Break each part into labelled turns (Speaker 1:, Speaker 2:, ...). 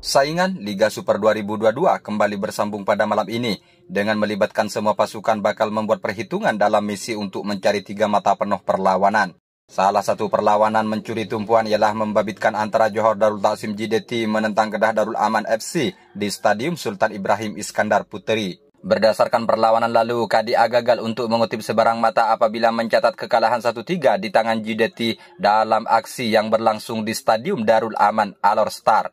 Speaker 1: Saingan Liga Super 2022 kembali bersambung pada malam ini dengan melibatkan semua pasukan bakal membuat perhitungan dalam misi untuk mencari tiga mata penuh perlawanan. Salah satu perlawanan mencuri tumpuan ialah membabitkan antara Johor Darul Taksim JDT menentang Kedah Darul Aman FC di Stadium Sultan Ibrahim Iskandar Puteri. Berdasarkan perlawanan lalu, KDA gagal untuk mengutip sebarang mata apabila mencatat kekalahan 1-3 di tangan JDT dalam aksi yang berlangsung di Stadium Darul Aman Alor Star.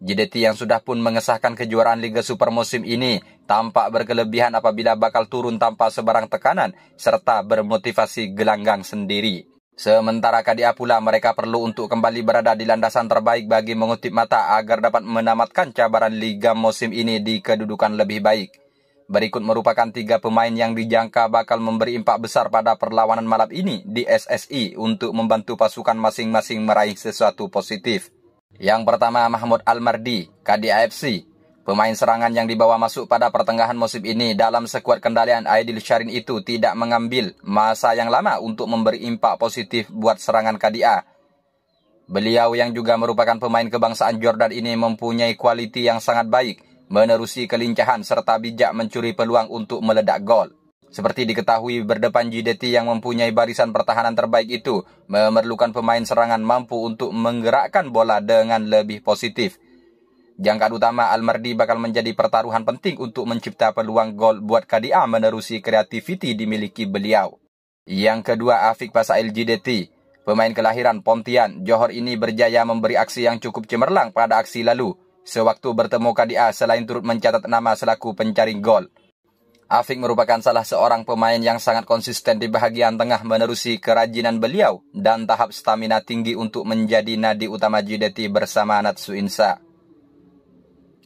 Speaker 1: JDT yang sudah pun mengesahkan kejuaraan Liga Super musim ini tampak berkelebihan apabila bakal turun tanpa sebarang tekanan serta bermotivasi gelanggang sendiri. Sementara KDA pula mereka perlu untuk kembali berada di landasan terbaik bagi mengutip mata agar dapat menamatkan cabaran Liga musim ini di kedudukan lebih baik. Berikut merupakan tiga pemain yang dijangka bakal memberi impak besar pada perlawanan malam ini di SSI untuk membantu pasukan masing-masing meraih sesuatu positif. Yang pertama Mahmud Almardi, AFC, Pemain serangan yang dibawa masuk pada pertengahan musim ini dalam sekuat kendalian Aidil Syarin itu tidak mengambil masa yang lama untuk memberi impak positif buat serangan KDA. Beliau yang juga merupakan pemain kebangsaan Jordan ini mempunyai kualiti yang sangat baik, menerusi kelincahan serta bijak mencuri peluang untuk meledak gol. Seperti diketahui berdepan Jideti yang mempunyai barisan pertahanan terbaik itu memerlukan pemain serangan mampu untuk menggerakkan bola dengan lebih positif. Jangka utama Almardi bakal menjadi pertaruhan penting untuk mencipta peluang gol buat KDA menerusi kreativiti dimiliki beliau. Yang kedua Afik Pasail Jideti. Pemain kelahiran Pontian, Johor ini berjaya memberi aksi yang cukup cemerlang pada aksi lalu. Sewaktu bertemu KDA selain turut mencatat nama selaku pencari gol. Afik merupakan salah seorang pemain yang sangat konsisten di bahagian tengah menerusi kerajinan beliau dan tahap stamina tinggi untuk menjadi nadi utama Judeti bersama Natsu Insa.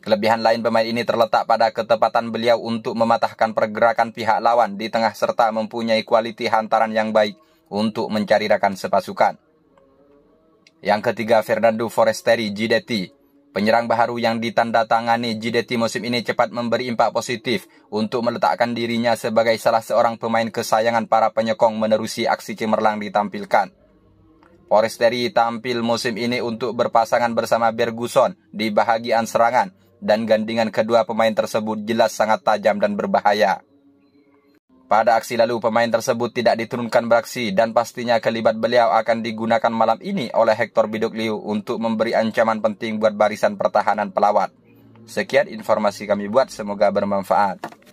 Speaker 1: Kelebihan lain pemain ini terletak pada ketepatan beliau untuk mematahkan pergerakan pihak lawan di tengah serta mempunyai kualiti hantaran yang baik untuk mencari rekan sepasukan. Yang ketiga, Fernando Foresteri Jideti Penyerang baru yang ditandatangani JDT musim ini cepat memberi impak positif untuk meletakkan dirinya sebagai salah seorang pemain kesayangan para penyokong menerusi aksi cemerlang ditampilkan. Forestieri tampil musim ini untuk berpasangan bersama Berguson di bahagian serangan dan gandingan kedua pemain tersebut jelas sangat tajam dan berbahaya. Pada aksi lalu pemain tersebut tidak diturunkan beraksi dan pastinya kelibat beliau akan digunakan malam ini oleh Hector Bidokliu untuk memberi ancaman penting buat barisan pertahanan pelawat. Sekian informasi kami buat, semoga bermanfaat.